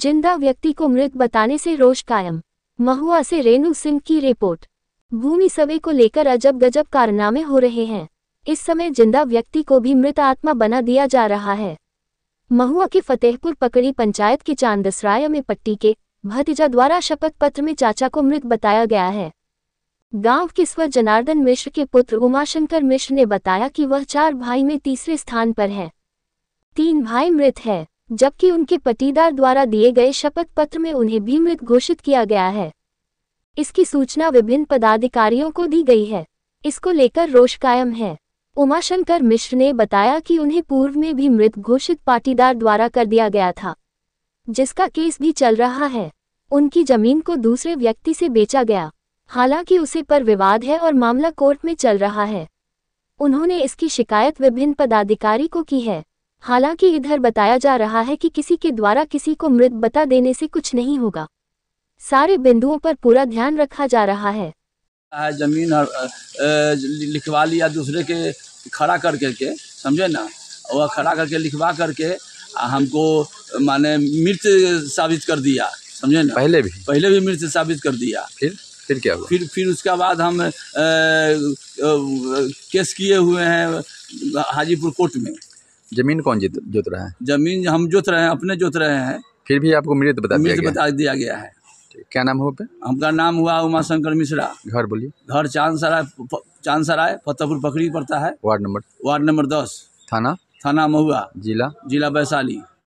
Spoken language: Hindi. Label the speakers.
Speaker 1: जिंदा व्यक्ति को मृत बताने से रोष कायम महुआ से रेणु सिंह की रिपोर्ट भूमि सवे को लेकर अजब गजब कारनामे हो रहे हैं इस समय जिंदा व्यक्ति को भी मृत आत्मा बना दिया जा रहा है महुआ के फतेहपुर पकड़ी पंचायत के चांदसराय में पट्टी के भतीजा द्वारा शपथ पत्र में चाचा को मृत बताया गया है गांव के स्वर जनार्दन मिश्र के पुत्र उमाशंकर मिश्र ने बताया कि वह चार भाई में तीसरे स्थान पर है तीन भाई मृत है जबकि उनके पटीदार द्वारा दिए गए शपथ पत्र में उन्हें भी मृत घोषित किया गया है इसकी सूचना विभिन्न पदाधिकारियों को दी गई है इसको लेकर रोष कायम है उमाशंकर मिश्र ने बताया कि उन्हें पूर्व में भी मृत घोषित पाटीदार द्वारा कर दिया गया था जिसका केस भी चल रहा है उनकी जमीन को दूसरे व्यक्ति से बेचा गया हालांकि उसे पर विवाद है और मामला कोर्ट में चल रहा है उन्होंने इसकी शिकायत विभिन्न पदाधिकारी को की है हालांकि इधर बताया जा रहा है कि किसी के द्वारा किसी को मृत बता देने से कुछ नहीं होगा सारे बिंदुओं पर पूरा ध्यान रखा जा रहा है
Speaker 2: जमीन लिखवा लिया दूसरे के खड़ा करके के समझे ना वह खड़ा करके लिखवा करके हमको माने मृत साबित कर दिया समझे ना पहले भी पहले भी मृत साबित कर दिया फिर फिर क्या हुआ फिर फिर उसके बाद हम आ, आ, केस किए हुए हैं हाजीपुर कोर्ट में जमीन कौन जीत जोत रहा है जमीन हम जोत रहे हैं अपने जोत रहे हैं फिर भी आपको मृत बता मृत बता दिया गया है क्या नाम हुआ पे हमका नाम हुआ उमा शंकर मिश्रा घर बोलिए घर चांद सराय चांद सराय फतेहपुर पकड़ी पड़ता है वार्ड नंबर वार्ड नंबर दस थाना थाना महुआ जिला जिला वैशाली